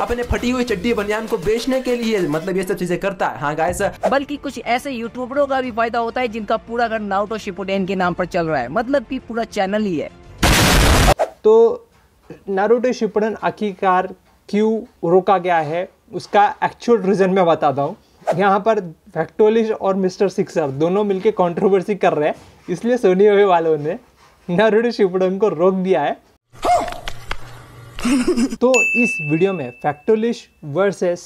अपने फटी हुई चड्डी बनियान को बेचने के लिए मतलब ये सब चीजें करता है हाँ गाय बल्कि कुछ ऐसे यूट्यूबरों का भी फायदा होता है जिनका पूरा घर नाउटो शिपोडेन के नाम पर चल रहा है मतलब की पूरा चैनल ही है तो नारूटो शिपडन आखिरकार क्यों रोका गया है उसका एक्चुअल रीज़न मैं बताता हूँ यहाँ पर फैक्टोलिश और मिस्टर सिक्सर दोनों मिलके कंट्रोवर्सी कर रहे हैं इसलिए सोनी वे वालों ने नारूडो शिपडन को रोक दिया है तो इस वीडियो में फैक्टोलिश वर्सेस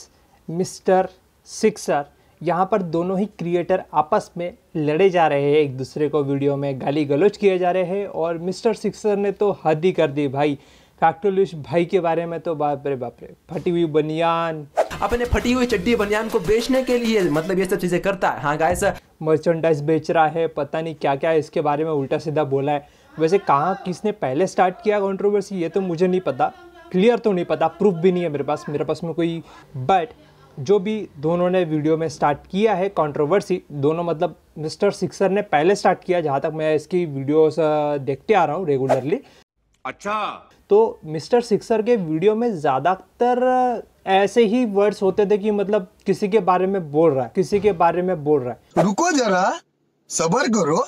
मिस्टर सिक्सर यहाँ पर दोनों ही क्रिएटर आपस में लड़े जा रहे हैं एक दूसरे को वीडियो में गाली गलोच किए जा रहे हैं और मिस्टर सिक्सर ने तो हद ही कर दी भाई फैक्टोलिश भाई के बारे में तो बाप रे बाप रे फटी हुई बनियान अपने फटी हुई चड्डी बनियान को बेचने के लिए मतलब ये सब चीज़ें करता है हाँ गाइस मर्चेंडाइज बेच रहा है पता नहीं क्या क्या इसके बारे में उल्टा सीधा बोला है वैसे कहाँ किसने पहले स्टार्ट किया कंट्रोवर्सी ये तो मुझे नहीं पता क्लियर तो नहीं पता प्रूफ भी नहीं है मेरे पास मेरे पास में कोई बट जो भी दोनों ने वीडियो में स्टार्ट किया है कंट्रोवर्सी दोनों मतलब मिस्टर सिक्सर ने पहले स्टार्ट किया जहाँ तक मैं इसकी वीडियोस देखते आ रहा हूँ रेगुलरली अच्छा तो मिस्टर सिक्सर के वीडियो में ज़्यादातर ऐसे ही वर्ड्स होते थे कि मतलब किसी के बारे में बोल रहा है किसी के बारे में बोल रहा है रुको जरा सबर करो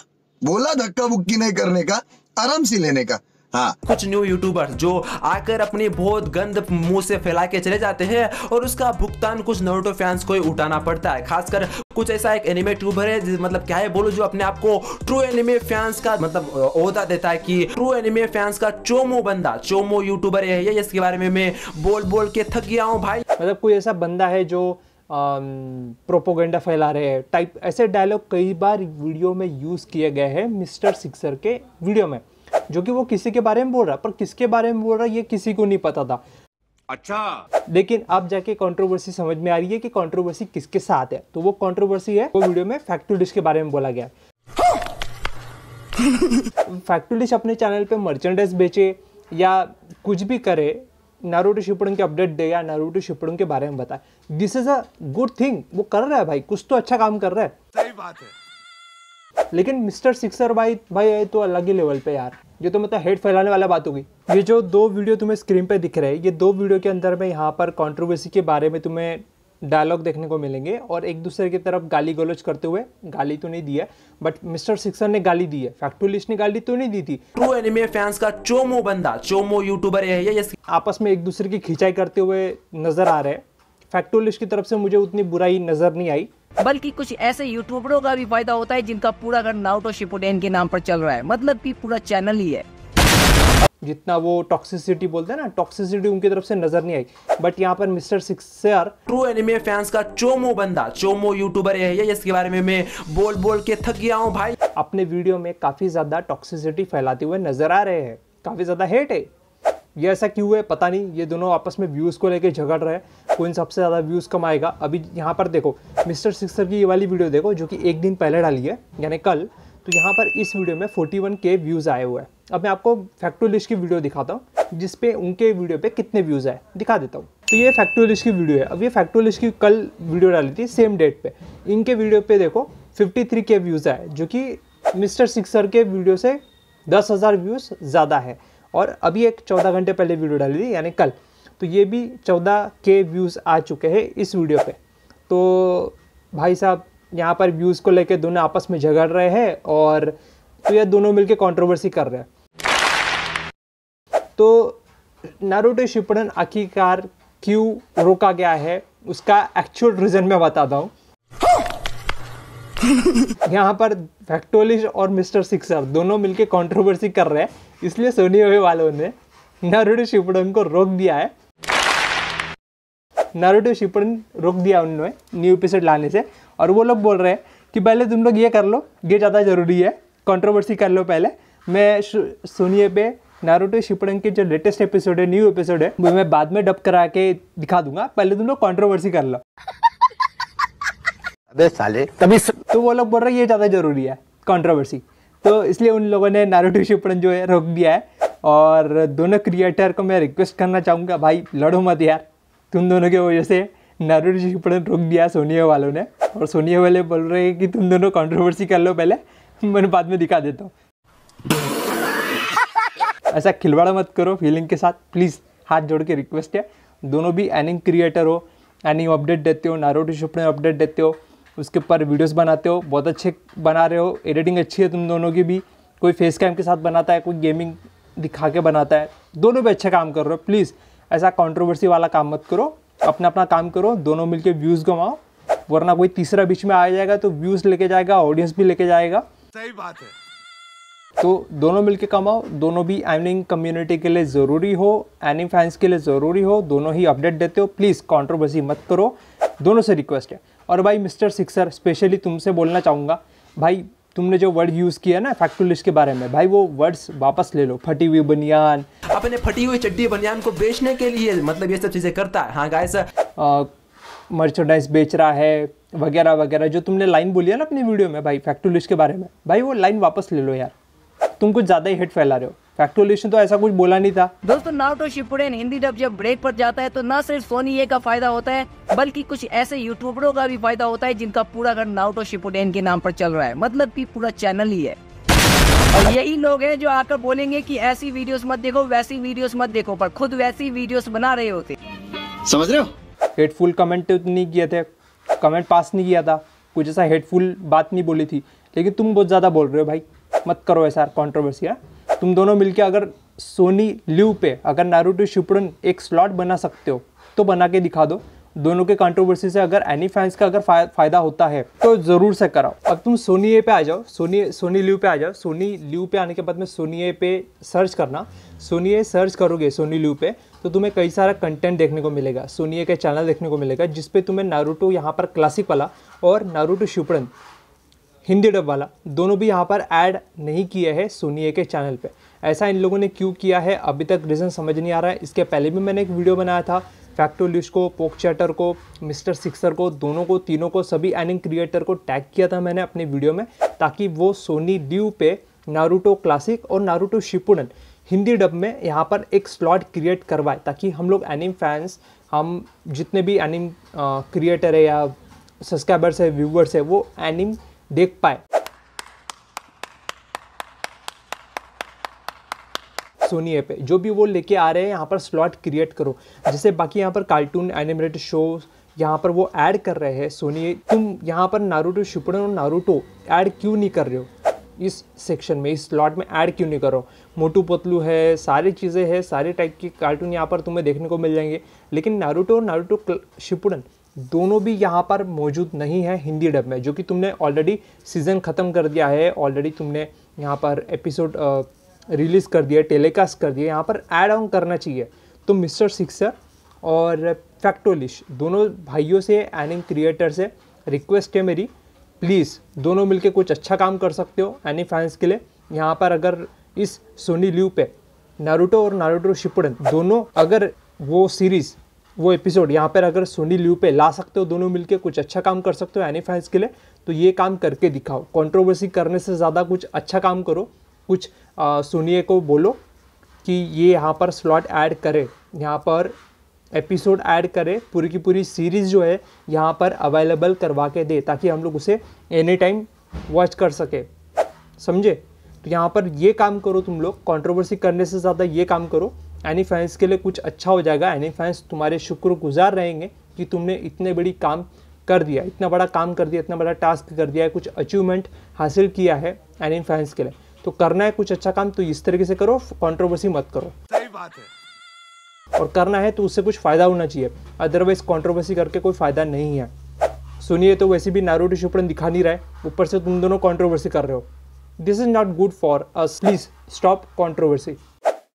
बोला धक्का बुक्की नहीं करने का आराम से लेने का हाँ कुछ न्यू यूट्यूबर जो आकर अपनी बहुत गंद मुंह से फैला के चले जाते हैं और उसका भुगतान कुछ नोटो फैंस को ही उठाना पड़ता है खासकर कुछ ऐसा एक एनिमे ट्यूबर है मतलब क्या है बोलो जो अपने आप को ट्रू एनिमे फैंस का मतलब ओहदा देता है कि ट्रू एनिमे फैंस का चोमो बंदा चोमो यूट्यूबर है इसके बारे में मैं बोल बोल के थक गया हूँ भाई मतलब कोई ऐसा बंदा है जो प्रोपोगेंडा फैला रहे हैं टाइप ऐसे डायलॉग कई बार वीडियो में यूज़ किए गए हैं मिस्टर सिक्सर के वीडियो में जो कि वो किसी के बारे में बोल रहा है पर किसके बारे में बोल रहा है ये किसी को नहीं पता था अच्छा लेकिन अब जाके कंट्रोवर्सी समझ में आ रही है कि कंट्रोवर्सी किसके साथ है तो वो कंट्रोवर्सी है वो वीडियो में फैक्टू डिश के बारे में बोला गया फैक्टू डिश अपने चैनल पे मर्चेंडाइज बेचे या कुछ भी करे नारूटो शिपड़ों के अपडेट दे या नारूटो शिपड़ों के बारे में बताए this is a good thing वो कर रहा है भाई कुछ तो अच्छा काम कर रहा है सही बात है लेकिन मिस्टर सिक्सर भाई भाई है तो अलग ही लेवल पे यार ये तो मतलब हेड फैलाने वाला बात होगी ये जो दो वीडियो तुम्हें स्क्रीन पे दिख रहे हैं ये दो वीडियो के अंदर में यहाँ पर कंट्रोवर्सी के बारे में तुम्हें डायलॉग देखने को मिलेंगे और एक दूसरे की तरफ गाली गलोच करते हुए गाली तो नहीं दिया है बट मिस्टर सिक्सर ने गाली दी है फैक्टोलिस्ट ने गाली तो नहीं दी थी ट्रू एनिमे फैंस का चोमो बंदा चोमो यूट्यूबर है ये आपस में एक दूसरे की खिंचाई करते हुए नजर आ रहे हैं फैक्टोलिस्ट की तरफ से मुझे उतनी बुराई नजर नहीं आई बल्कि कुछ ऐसे यूट्यूबरों का भी फायदा होता है जिनका पूरा घर नाउटो शिपोडेन के नाम पर चल रहा है मतलब कि पूरा चैनल ही है जितना वो टॉक्सिसिटी बोलते हैं ना टॉक्सिसिटी उनकी तरफ से नजर नहीं आई बट यहाँ पर Mister Sixer true anime fans का चोमो बंदा चोमो यूट्यूबर है ये इसके बारे में मैं बोल बोल के थक गया हूँ भाई अपने वीडियो में काफी ज्यादा टॉक्सिसिटी फैलाते हुए नजर आ रहे हैं काफी ज्यादा हेट है ये ऐसा क्यों है पता नहीं ये दोनों आपस में व्यूज़ को लेकर झगड़ रहे हैं कौन सबसे ज़्यादा व्यूज़ कमाएगा अभी यहाँ पर देखो मिस्टर सिक्सर की ये वाली वीडियो देखो जो कि एक दिन पहले डाली है यानी कल तो यहाँ पर इस वीडियो में फोर्टी के व्यूज़ आए हुए हैं अब मैं आपको फैक्टो की वीडियो दिखाता हूँ जिसपे उनके वीडियो पे कितने व्यूज़ आए दिखा देता हूँ तो ये फैक्टो की वीडियो है अब ये फैक्टो की कल वीडियो डाली थी सेम डेट पर इनके वीडियो पे देखो फिफ्टी के व्यूज़ आए जो कि मिस्टर सिक्सर के वीडियो से दस हज़ार व्यूज़ ज़्यादा है और अभी एक चौदह घंटे पहले वीडियो डाली थी यानी कल तो ये भी चौदह के व्यूज़ आ चुके हैं इस वीडियो पे तो भाई साहब यहाँ पर व्यूज़ को लेके दोनों आपस में झगड़ रहे हैं और तो यह दोनों मिलके कंट्रोवर्सी कर रहे हैं तो नारोटो शिपड़न आखिरकार क्यों रोका गया है उसका एक्चुअल रीज़न मैं बताता हूँ यहाँ पर वैक्टोलिश और मिस्टर सिक्सर दोनों मिलके कंट्रोवर्सी कर रहे हैं इसलिए सोनी ओवे वालों ने नारुडो शिपडन को रोक दिया है नारुडो शिपडन रोक दिया उन्होंने न्यू एपिसोड लाने से और वो लोग बोल रहे हैं कि पहले तुम लोग ये कर लो ये ज़्यादा ज़रूरी है कंट्रोवर्सी कर लो पहले मैं सोनिए पे नारुतो शिपडन के जो लेटेस्ट एपिसोड है न्यू एपिसोड है वो मैं बाद में डब करा के दिखा दूंगा पहले तुम लोग कॉन्ट्रोवर्सी कर लो अबे साले तभी स... तो वो लोग बोल रहे ये ज़्यादा ज़रूरी है कॉन्ट्रोवर्सी तो इसलिए उन लोगों ने नारुतो शिपण जो है रोक दिया है और दोनों क्रिएटर को मैं रिक्वेस्ट करना चाहूँगा भाई लड़ो मत यार तुम दोनों की वजह से नारुतो शिपण रोक दिया सोनिया वालों ने और सोनिया वाले बोल रहे हैं कि तुम दोनों कॉन्ट्रोवर्सी कर लो पहले मैं बाद में दिखा देता हूँ ऐसा खिलवाड़ा मत करो फीलिंग के साथ प्लीज़ हाथ जोड़ के रिक्वेस्ट है दोनों भी एनिंग क्रिएटर हो एनिंग अपडेट देते हो नारोटी शिपण अपडेट देते हो उसके ऊपर वीडियोस बनाते हो बहुत अच्छे बना रहे हो एडिटिंग अच्छी है तुम दोनों की भी कोई फेस कैम के साथ बनाता है कोई गेमिंग दिखा के बनाता है दोनों भी अच्छा काम कर रहे हो प्लीज़ ऐसा कॉन्ट्रोवर्सी वाला काम मत करो अपना अपना काम करो दोनों मिल व्यूज़ कमाओ वरना कोई तीसरा बीच में आ जाएगा तो व्यूज़ लेके जाएगा ऑडियंस भी लेके जाएगा सही बात है तो दोनों मिलके कमाओ दोनों भी एनिंग कम्युनिटी के लिए ज़रूरी हो एनिंग फैंस के लिए ज़रूरी हो दोनों ही अपडेट देते हो प्लीज़ कॉन्ट्रोवर्सी मत करो दोनों से रिक्वेस्ट है और भाई मिस्टर सिक्सर स्पेशली तुमसे बोलना चाहूँगा भाई तुमने जो वर्ड यूज़ किया ना लिस्ट के बारे में भाई वो वर्ड्स वापस ले लो फटी हुई बनियान अपने फटी हुई चड्डी बनियान को बेचने के लिए मतलब ये सब चीज़ें करता है हाँ गाय सर मर्चेंडाइज बेच रहा है वगैरह वगैरह जो तुमने लाइन बोली है ना अपनी वीडियो में भाई फैक्ट्री लिस्ट के बारे में भाई वो लाइन वापस ले लो यार तुम कुछ ज़्यादा ही हिट फैला रहे हो फैक्टोलेशन तो ऐसा कुछ बोला नहीं था दोस्तों Naruto Shippuden Hindi dub जब ब्रेक पर जाता है तो न सिर्फ सोनी ये का फायदा होता है बल्कि कुछ ऐसे यूट्यूबरों का भी फायदा होता है जिनका पूरा घर नाउटो शिपुडेन के नाम पर चल रहा है मतलब की पूरा चैनल ही है और यही लोग हैं जो आकर बोलेंगे कि ऐसी वीडियोस मत देखो वैसी वीडियोस मत देखो पर खुद वैसी वीडियोस बना रहे होते समझ रहे हो हेडफुल कमेंट तो नहीं किए थे कमेंट पास नहीं किया था कुछ ऐसा हेडफुल बात नहीं बोली थी लेकिन तुम बहुत ज़्यादा बोल रहे हो भाई मत करो ऐसा कॉन्ट्रोवर्सी यार तुम दोनों मिलके अगर सोनी लिव पे अगर नारूटो शिपड़न एक स्लॉट बना सकते हो तो बना के दिखा दो दोनों के कंट्रोवर्सी से अगर एनी फैंस का अगर फाय, फायदा होता है तो ज़रूर से कराओ अब तुम सोनी ए पे आ जाओ सोनी सोनी लिव पे आ जाओ सोनी लिव पे आने के बाद में सोनी ए पे सर्च करना सोनी ए सर्च करोगे सोनी लिव पे तो तुम्हें कई सारा कंटेंट देखने को मिलेगा सोनी ए का चैनल देखने को मिलेगा जिसपे तुम्हें नारूटो यहाँ पर क्लासिक वाला और नारूटो शुपड़न हिंदी डब वाला दोनों भी यहाँ पर ऐड नहीं किए हैं सोनिए के चैनल पे ऐसा इन लोगों ने क्यों किया है अभी तक रीज़न समझ नहीं आ रहा है इसके पहले भी मैंने एक वीडियो बनाया था फैक्टोलिश को पोक चैटर को मिस्टर सिक्सर को दोनों को तीनों को सभी एनिंग क्रिएटर को टैग किया था मैंने अपने वीडियो में ताकि वो सोनी ड्यू पे नारूटो क्लासिक और नारूटो शिपुनन हिंदी डब में यहाँ पर एक स्लॉट क्रिएट करवाए ताकि हम लोग एनिम फैंस हम जितने भी एनिम क्रिएटर है या सब्सक्राइबर्स है व्यूवर्स है वो एनिम देख पाए सोनी ऐप जो भी वो लेके आ रहे हैं यहाँ पर स्लॉट क्रिएट करो जैसे बाकी यहाँ पर कार्टून एनिमेटेड शो यहाँ पर वो ऐड कर रहे हैं सोनी तुम यहाँ पर नारूटो शिपड़न और नारूटो ऐड क्यों नहीं कर रहे हो इस सेक्शन में इस स्लॉट में ऐड क्यों नहीं कर रहे हो मोटू पतलू है सारी चीज़ें हैं सारे टाइप के कार्टून यहाँ पर तुम्हें देखने को मिल जाएंगे लेकिन नारूटो और नारूटो शिपुड़न दोनों भी यहाँ पर मौजूद नहीं है हिंदी डब में जो कि तुमने ऑलरेडी सीज़न ख़त्म कर दिया है ऑलरेडी तुमने यहाँ पर एपिसोड रिलीज़ कर दिया टेलीकास्ट कर दिया यहाँ पर ऐड ऑन करना चाहिए तो मिस्टर सिक्सर और फैक्टोलिश दोनों भाइयों से एनिम क्रिएटर से रिक्वेस्ट है मेरी प्लीज़ दोनों मिलके कुछ अच्छा काम कर सकते हो एनी फैंस के लिए यहाँ पर अगर इस सोनी ल्यू पे नारुटो और नारुटो शिपुडन दोनों अगर वो सीरीज़ वो एपिसोड यहाँ पर अगर सोनी ल्यू पे ला सकते हो दोनों मिलके कुछ अच्छा काम कर सकते हो एनी फैंस के लिए तो ये काम करके दिखाओ कंट्रोवर्सी करने से ज़्यादा कुछ अच्छा काम करो कुछ सोनिए को बोलो कि ये यहाँ पर स्लॉट ऐड करे यहाँ पर एपिसोड ऐड करे पूरी की पूरी सीरीज़ जो है यहाँ पर अवेलेबल करवा के दे ताकि हम लोग उसे एनी टाइम वॉच कर सके समझे तो यहाँ पर ये काम करो तुम लोग कंट्रोवर्सी करने से ज़्यादा ये काम करो एनी फैंस के लिए कुछ अच्छा हो जाएगा एनी फैंस तुम्हारे शुक्रगुजार रहेंगे कि तुमने इतने बड़ी काम कर दिया इतना बड़ा काम कर दिया इतना बड़ा टास्क कर दिया है कुछ अचीवमेंट हासिल किया है एनी फैंस के लिए तो करना है कुछ अच्छा काम तो इस तरीके से करो कॉन्ट्रोवर्सी मत करो सही बात है और करना है तो उससे कुछ फ़ायदा होना चाहिए अदरवाइज कॉन्ट्रोवर्सी करके कोई फ़ायदा नहीं है सुनिए तो वैसे भी नारोटी शुपड़न दिखा नहीं रहा है ऊपर से तुम दोनों कॉन्ट्रोवर्सी कर रहे हो this is not good for us please stop controversy